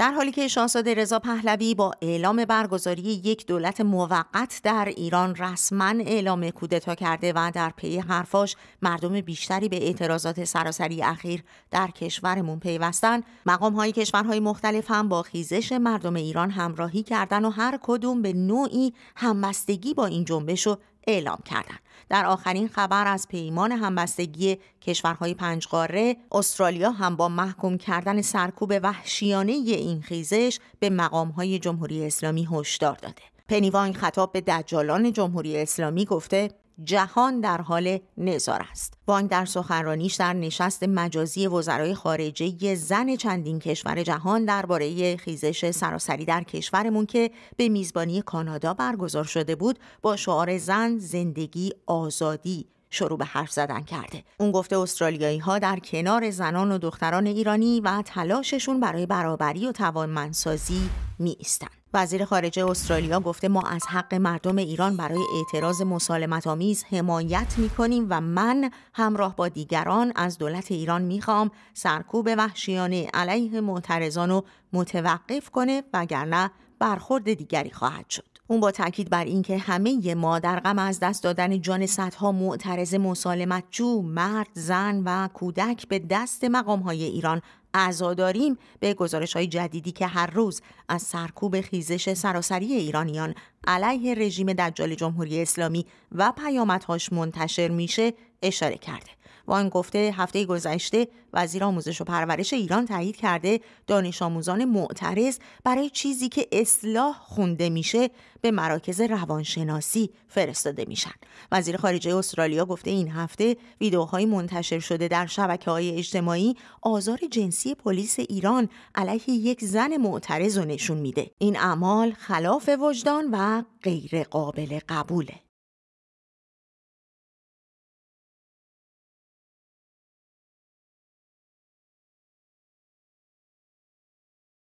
در حالی که شاهزاده رضا پهلوی با اعلام برگزاری یک دولت موقت در ایران رسما اعلام کودتا کرده و در پی حرفاش مردم بیشتری به اعتراضات سراسری اخیر در کشورمون پیوستن مقام های کشورهای مختلف هم با خیزش مردم ایران همراهی کردن و هر کدوم به نوعی همبستگی با این جنبش و اعلام کردند. در آخرین خبر از پیمان همبستگی کشورهای پنجقاره استرالیا هم با محکوم کردن سرکوب وحشیانه این خیزش به مقامهای جمهوری اسلامی هشدار داده پنیوانگ خطاب به دجالان جمهوری اسلامی گفته جهان در حال نظار است وانگ در سخنرانیش در نشست مجازی وزرای خارجه زن چندین کشور جهان درباره خیزش سراسری در کشورمون که به میزبانی کانادا برگزار شده بود با شعار زن زندگی آزادی شروع به حرف زدن کرده اون گفته استرالیایی ها در کنار زنان و دختران ایرانی و تلاششون برای برابری و توانمندسازی می وزیر خارجه استرالیا گفته ما از حق مردم ایران برای اعتراض مسالمت آمیز حمایت می کنیم و من همراه با دیگران از دولت ایران می خوام سرکوب وحشیانه علیه معترضان رو متوقف کنه وگرنه برخورد دیگری خواهد شد اون با تاکید بر اینکه همه ما در غم از دست دادن جان صدها معترض مسالمت جو مرد زن و کودک به دست مقام های ایران اعضا داریم به گزارش های جدیدی که هر روز از سرکوب خیزش سراسری ایرانیان علیه رژیم دجال جمهوری اسلامی و پیامدهاش منتشر میشه اشاره کرده وان گفته هفته گذشته وزیر آموزش و پرورش ایران تایید کرده دانش آموزان معترض برای چیزی که اصلاح خونده میشه به مراکز روانشناسی فرستاده میشن وزیر خارجه استرالیا گفته این هفته ویدئوهای منتشر شده در شبکه های اجتماعی آزار جنسی پلیس ایران علیه یک زن معترض رو نشون میده این اعمال خلاف وجدان و غیر قابل قبوله